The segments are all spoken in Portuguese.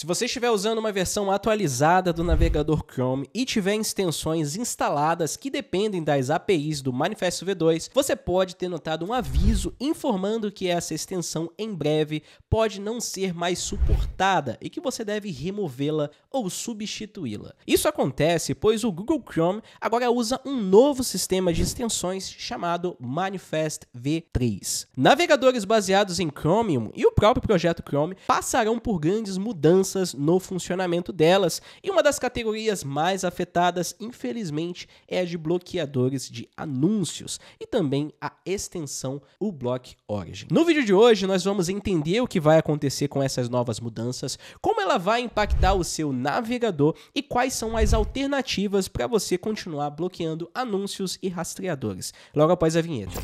Se você estiver usando uma versão atualizada do navegador Chrome e tiver extensões instaladas que dependem das APIs do Manifesto V2, você pode ter notado um aviso informando que essa extensão em breve pode não ser mais suportada e que você deve removê-la ou substituí-la. Isso acontece pois o Google Chrome agora usa um novo sistema de extensões chamado Manifest V3. Navegadores baseados em Chromium e o próprio projeto Chrome passarão por grandes mudanças mudanças no funcionamento delas. E uma das categorias mais afetadas, infelizmente, é a de bloqueadores de anúncios e também a extensão o Block Origin. No vídeo de hoje, nós vamos entender o que vai acontecer com essas novas mudanças, como ela vai impactar o seu navegador e quais são as alternativas para você continuar bloqueando anúncios e rastreadores. Logo após a vinheta.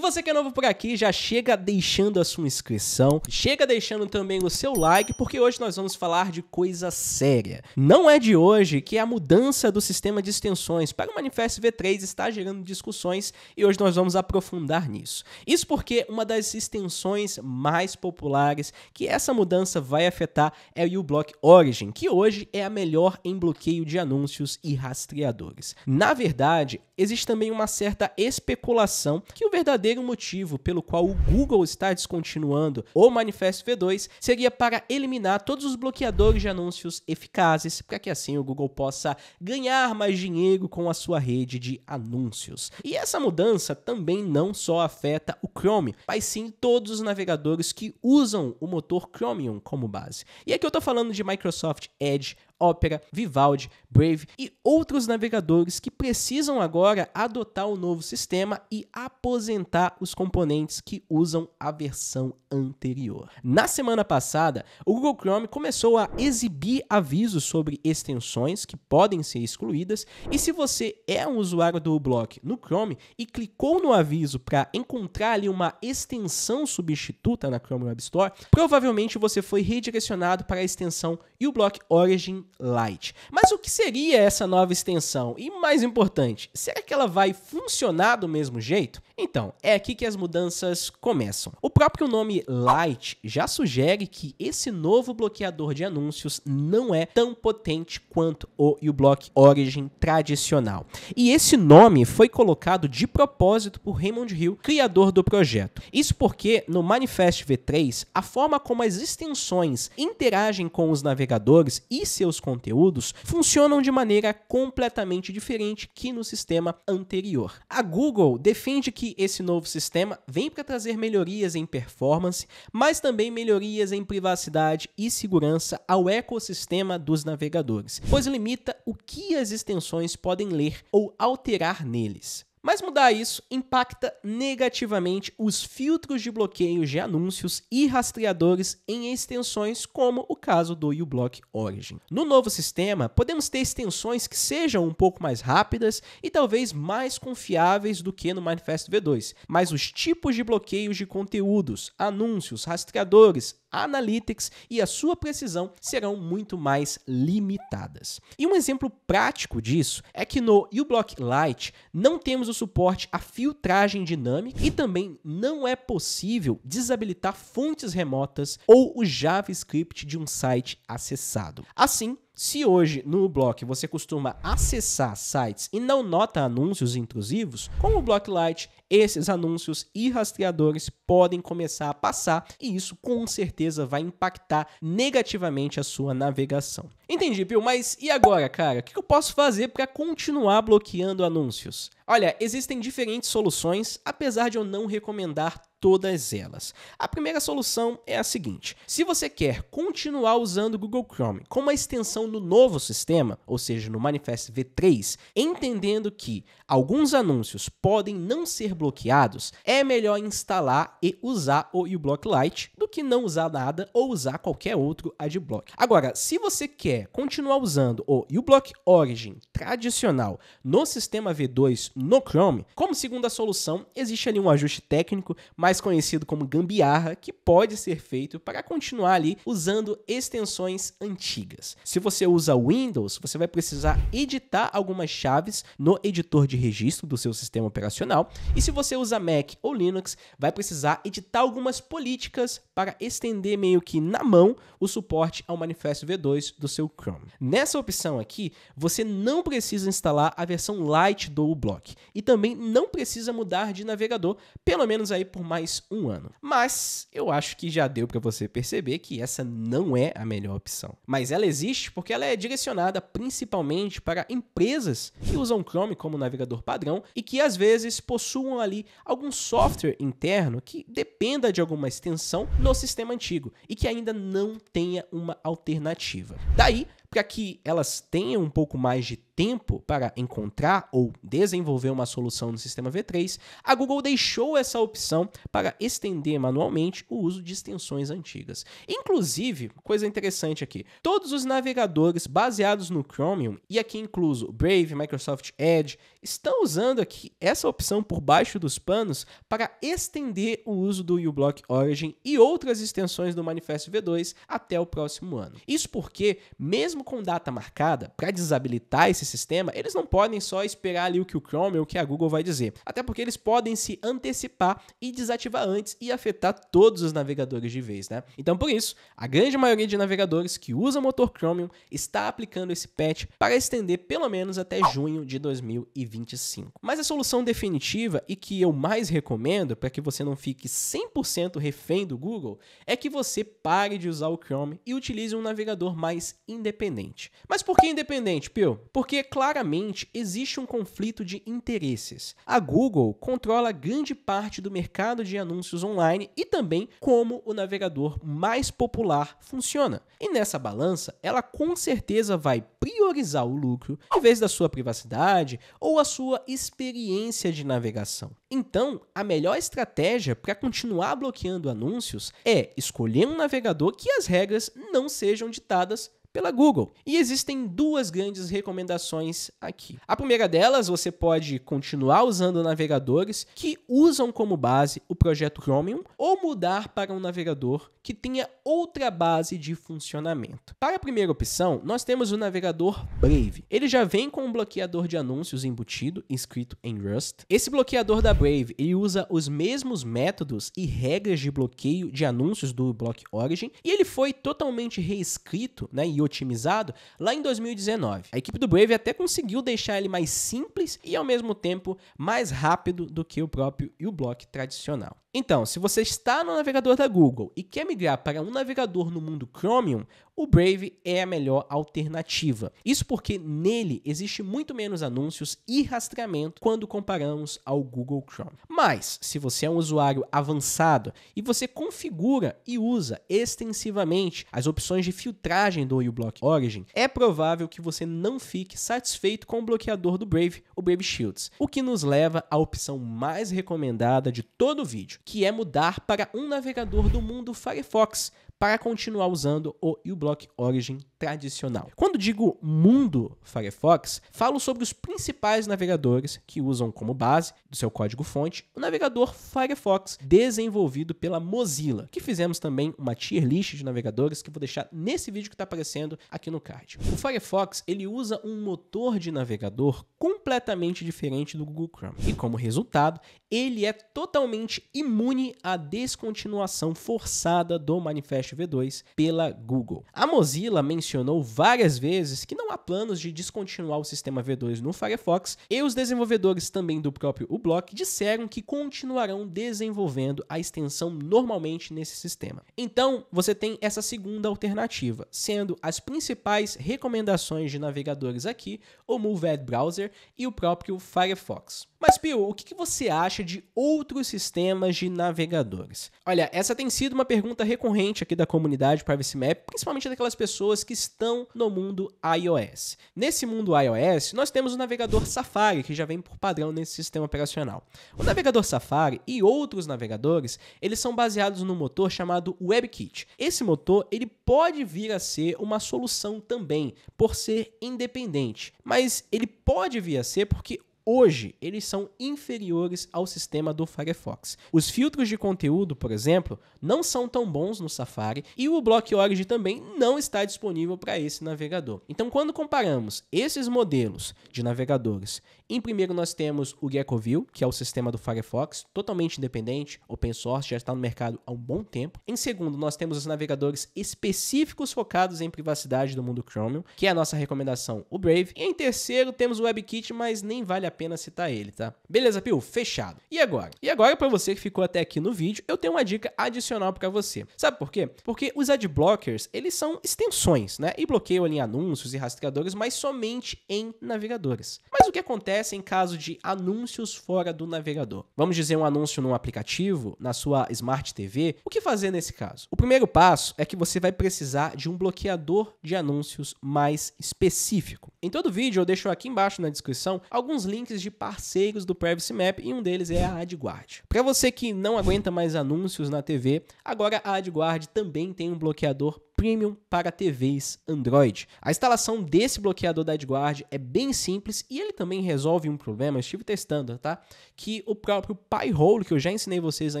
você que é novo por aqui, já chega deixando a sua inscrição, chega deixando também o seu like, porque hoje nós vamos falar de coisa séria. Não é de hoje que é a mudança do sistema de extensões para o Manifesto V3 está gerando discussões e hoje nós vamos aprofundar nisso. Isso porque uma das extensões mais populares que essa mudança vai afetar é o uBlock Origin, que hoje é a melhor em bloqueio de anúncios e rastreadores. Na verdade, existe também uma certa especulação que o verdadeiro o motivo pelo qual o Google está descontinuando o Manifesto V2 seria para eliminar todos os bloqueadores de anúncios eficazes, para que assim o Google possa ganhar mais dinheiro com a sua rede de anúncios. E essa mudança também não só afeta o Chrome, mas sim todos os navegadores que usam o motor Chromium como base. E aqui eu estou falando de Microsoft Edge, Opera, Vivaldi, Brave e outros navegadores que precisam agora adotar o novo sistema e aposentar os componentes que usam a versão anterior. Na semana passada, o Google Chrome começou a exibir avisos sobre extensões que podem ser excluídas, e se você é um usuário do Block no Chrome e clicou no aviso para encontrar ali uma extensão substituta na Chrome Web Store, provavelmente você foi redirecionado para a extensão e o Block Origin Lite. Mas o que seria essa nova extensão? E mais importante, será que ela vai funcionar do mesmo jeito? Então, é aqui que as mudanças começam. O próprio nome Light já sugere que esse novo bloqueador de anúncios não é tão potente quanto o uBlock Origin tradicional. E esse nome foi colocado de propósito por Raymond Hill, criador do projeto. Isso porque no Manifest V3, a forma como as extensões interagem com os navegadores e seus conteúdos funcionam de maneira completamente diferente que no sistema anterior. A Google defende que esse novo sistema vem para trazer melhorias em performance, mas também melhorias em privacidade e segurança ao ecossistema dos navegadores, pois limita o que as extensões podem ler ou alterar neles. Mas mudar isso impacta negativamente os filtros de bloqueio de anúncios e rastreadores em extensões, como o caso do uBlock Origin. No novo sistema, podemos ter extensões que sejam um pouco mais rápidas e talvez mais confiáveis do que no Manifesto V2, mas os tipos de bloqueios de conteúdos, anúncios, rastreadores, analytics e a sua precisão serão muito mais limitadas. E um exemplo prático disso é que no uBlock Lite não temos o suporte à filtragem dinâmica e também não é possível desabilitar fontes remotas ou o JavaScript de um site acessado. Assim, se hoje no Block você costuma acessar sites e não nota anúncios intrusivos, com o Blocklight, esses anúncios e rastreadores podem começar a passar e isso com certeza vai impactar negativamente a sua navegação. Entendi, Pio, mas e agora, cara? O que eu posso fazer para continuar bloqueando anúncios? Olha, existem diferentes soluções, apesar de eu não recomendar todas elas. A primeira solução é a seguinte: se você quer continuar usando o Google Chrome com uma extensão no novo sistema, ou seja, no Manifest V3, entendendo que alguns anúncios podem não ser bloqueados, é melhor instalar e usar o uBlock Lite do que não usar nada ou usar qualquer outro adblock. Agora, se você quer continuar usando o uBlock Origin tradicional no sistema V2 no Chrome, como segunda solução, existe ali um ajuste técnico, mas mais conhecido como gambiarra, que pode ser feito para continuar ali usando extensões antigas. Se você usa Windows, você vai precisar editar algumas chaves no editor de registro do seu sistema operacional, e se você usa Mac ou Linux, vai precisar editar algumas políticas para estender meio que na mão o suporte ao manifesto V2 do seu Chrome. Nessa opção aqui, você não precisa instalar a versão light do Ublock e também não precisa mudar de navegador, pelo menos aí por mais mais um ano. Mas eu acho que já deu para você perceber que essa não é a melhor opção. Mas ela existe porque ela é direcionada principalmente para empresas que usam Chrome como navegador padrão e que às vezes possuam ali algum software interno que dependa de alguma extensão no sistema antigo e que ainda não tenha uma alternativa. Daí, para que elas tenham um pouco mais de tempo para encontrar ou desenvolver uma solução no sistema V3, a Google deixou essa opção para estender manualmente o uso de extensões antigas. Inclusive, coisa interessante aqui, todos os navegadores baseados no Chromium, e aqui incluso Brave, Microsoft Edge, estão usando aqui essa opção por baixo dos panos para estender o uso do uBlock Origin e outras extensões do Manifesto V2 até o próximo ano. Isso porque, mesmo com data marcada, para desabilitar esse esse sistema, eles não podem só esperar ali o que o Chrome ou o que a Google vai dizer. Até porque eles podem se antecipar e desativar antes e afetar todos os navegadores de vez, né? Então, por isso, a grande maioria de navegadores que usa o motor Chromium está aplicando esse patch para estender pelo menos até junho de 2025. Mas a solução definitiva e que eu mais recomendo para que você não fique 100% refém do Google é que você pare de usar o Chrome e utilize um navegador mais independente. Mas por que independente, Pio? Porque porque claramente existe um conflito de interesses. A Google controla grande parte do mercado de anúncios online e também como o navegador mais popular funciona. E nessa balança, ela com certeza vai priorizar o lucro em vez da sua privacidade ou a sua experiência de navegação. Então, a melhor estratégia para continuar bloqueando anúncios é escolher um navegador que as regras não sejam ditadas pela Google. E existem duas grandes recomendações aqui. A primeira delas, você pode continuar usando navegadores que usam como base o projeto Chromium ou mudar para um navegador que tenha outra base de funcionamento. Para a primeira opção, nós temos o navegador Brave. Ele já vem com um bloqueador de anúncios embutido, escrito em Rust. Esse bloqueador da Brave, ele usa os mesmos métodos e regras de bloqueio de anúncios do Block Origin, e ele foi totalmente reescrito, né, e otimizado lá em 2019. A equipe do Brave até conseguiu deixar ele mais simples e ao mesmo tempo mais rápido do que o próprio uBlock tradicional. Então, se você está no navegador da Google e quer migrar para um navegador no mundo Chromium, o Brave é a melhor alternativa. Isso porque nele existe muito menos anúncios e rastreamento quando comparamos ao Google Chrome. Mas, se você é um usuário avançado e você configura e usa extensivamente as opções de filtragem do uBlock Origin, é provável que você não fique satisfeito com o bloqueador do Brave, o Brave Shields, o que nos leva à opção mais recomendada de todo o vídeo que é mudar para um navegador do mundo Firefox para continuar usando o uBlock Origin tradicional. Quando digo mundo Firefox, falo sobre os principais navegadores que usam como base do seu código-fonte o navegador Firefox, desenvolvido pela Mozilla, que fizemos também uma tier list de navegadores que vou deixar nesse vídeo que está aparecendo aqui no card. O Firefox ele usa um motor de navegador completamente diferente do Google Chrome e, como resultado, ele é totalmente imune à descontinuação forçada do manifesto V2 pela Google. A Mozilla menciona mencionou várias vezes que não há planos de descontinuar o sistema V2 no Firefox, e os desenvolvedores também do próprio uBlock disseram que continuarão desenvolvendo a extensão normalmente nesse sistema. Então, você tem essa segunda alternativa, sendo as principais recomendações de navegadores aqui o Movead Browser e o próprio Firefox. Mas, Pio, o que você acha de outros sistemas de navegadores? Olha, essa tem sido uma pergunta recorrente aqui da comunidade Privacy Map, principalmente daquelas pessoas que estão no mundo iOS. Nesse mundo iOS, nós temos o navegador Safari, que já vem por padrão nesse sistema operacional. O navegador Safari e outros navegadores, eles são baseados no motor chamado WebKit. Esse motor, ele pode vir a ser uma solução também, por ser independente, mas ele pode vir a ser porque Hoje, eles são inferiores ao sistema do Firefox. Os filtros de conteúdo, por exemplo, não são tão bons no Safari e o Block Origin também não está disponível para esse navegador. Então, quando comparamos esses modelos de navegadores, em primeiro nós temos o GeckoView, que é o sistema do Firefox, totalmente independente, open source, já está no mercado há um bom tempo. Em segundo, nós temos os navegadores específicos focados em privacidade do mundo Chromium, que é a nossa recomendação, o Brave. E em terceiro, temos o WebKit, mas nem vale a pena citar ele, tá? Beleza, Pio? Fechado. E agora? E agora, para você que ficou até aqui no vídeo, eu tenho uma dica adicional para você. Sabe por quê? Porque os adblockers, eles são extensões, né? E bloqueiam ali anúncios e rastreadores, mas somente em navegadores. Mas o que acontece em caso de anúncios fora do navegador? Vamos dizer um anúncio num aplicativo, na sua Smart TV. O que fazer nesse caso? O primeiro passo é que você vai precisar de um bloqueador de anúncios mais específico. Em todo vídeo, eu deixo aqui embaixo na descrição alguns links links de parceiros do Privacy Map e um deles é a AdGuard. Para você que não aguenta mais anúncios na TV, agora a AdGuard também tem um bloqueador Premium para TVs Android. A instalação desse bloqueador da AdGuard é bem simples e ele também resolve um problema, eu estive testando, tá? Que o próprio Pyhole, que eu já ensinei vocês a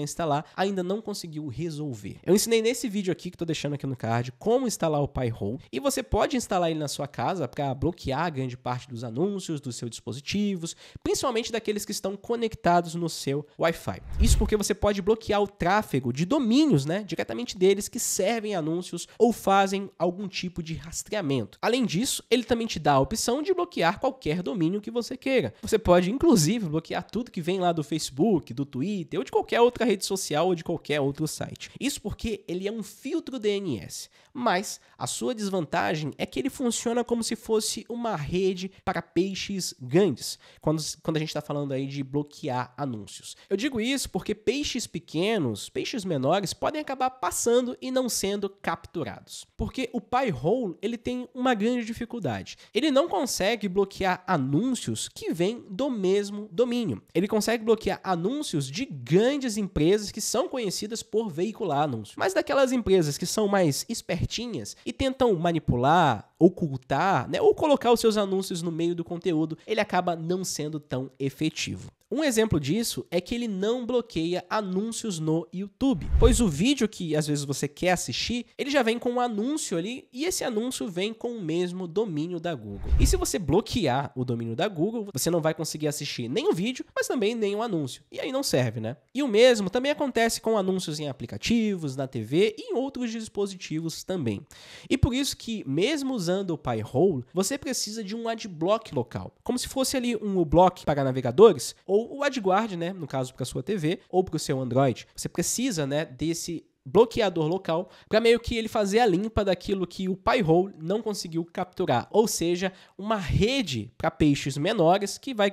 instalar, ainda não conseguiu resolver. Eu ensinei nesse vídeo aqui, que estou deixando aqui no card, como instalar o Pyhole e você pode instalar ele na sua casa para bloquear grande parte dos anúncios dos seus dispositivos, principalmente daqueles que estão conectados no seu Wi-Fi. Isso porque você pode bloquear o tráfego de domínios, né, diretamente deles que servem anúncios ou fazem algum tipo de rastreamento. Além disso, ele também te dá a opção de bloquear qualquer domínio que você queira. Você pode, inclusive, bloquear tudo que vem lá do Facebook, do Twitter ou de qualquer outra rede social ou de qualquer outro site. Isso porque ele é um filtro DNS, mas a sua desvantagem é que ele funciona como se fosse uma rede para peixes grandes, quando, quando a gente está falando aí de bloquear anúncios. Eu digo isso porque peixes pequenos, peixes menores, podem acabar passando e não sendo capturados. Porque o Pi-hole ele tem uma grande dificuldade. Ele não consegue bloquear anúncios que vêm do mesmo domínio. Ele consegue bloquear anúncios de grandes empresas que são conhecidas por veicular anúncios, mas daquelas empresas que são mais espertinhas e tentam manipular ocultar, né, ou colocar os seus anúncios no meio do conteúdo, ele acaba não sendo tão efetivo. Um exemplo disso é que ele não bloqueia anúncios no YouTube, pois o vídeo que às vezes você quer assistir, ele já vem com um anúncio ali e esse anúncio vem com o mesmo domínio da Google. E se você bloquear o domínio da Google, você não vai conseguir assistir nem o vídeo, mas também nem o anúncio. E aí não serve, né? E o mesmo também acontece com anúncios em aplicativos, na TV e em outros dispositivos também. E por isso que mesmo usando usando o Pi-hole, você precisa de um adblock local, como se fosse ali um block para navegadores ou o AdGuard, né, no caso para sua TV ou para o seu Android. Você precisa, né, desse bloqueador local para meio que ele fazer a limpa daquilo que o Pi-hole não conseguiu capturar, ou seja, uma rede para peixes menores que vai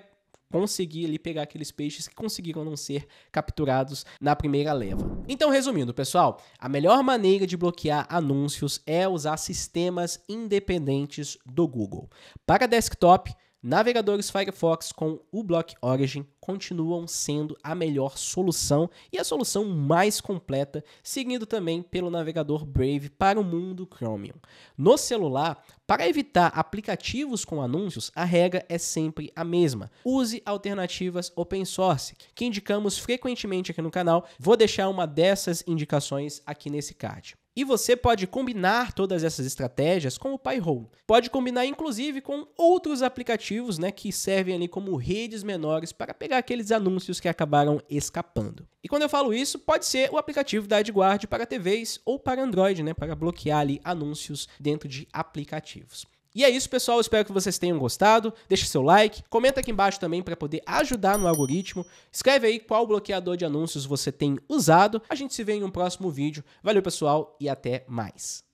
conseguir ali pegar aqueles peixes que conseguiram não ser capturados na primeira leva. Então, resumindo, pessoal, a melhor maneira de bloquear anúncios é usar sistemas independentes do Google. Para desktop, navegadores Firefox com o Block Origin continuam sendo a melhor solução e a solução mais completa, seguido também pelo navegador Brave para o mundo Chromium. No celular, para evitar aplicativos com anúncios, a regra é sempre a mesma. Use alternativas open source, que indicamos frequentemente aqui no canal. Vou deixar uma dessas indicações aqui nesse card. E você pode combinar todas essas estratégias com o PyHole. Pode combinar inclusive com outros aplicativos, né, que servem ali como redes menores para pegar aqueles anúncios que acabaram escapando. E quando eu falo isso, pode ser o aplicativo da AdGuard para TVs ou para Android, né, para bloquear ali anúncios dentro de aplicativos. E é isso, pessoal. Espero que vocês tenham gostado. Deixe seu like, comenta aqui embaixo também para poder ajudar no algoritmo. Escreve aí qual bloqueador de anúncios você tem usado. A gente se vê em um próximo vídeo. Valeu, pessoal, e até mais.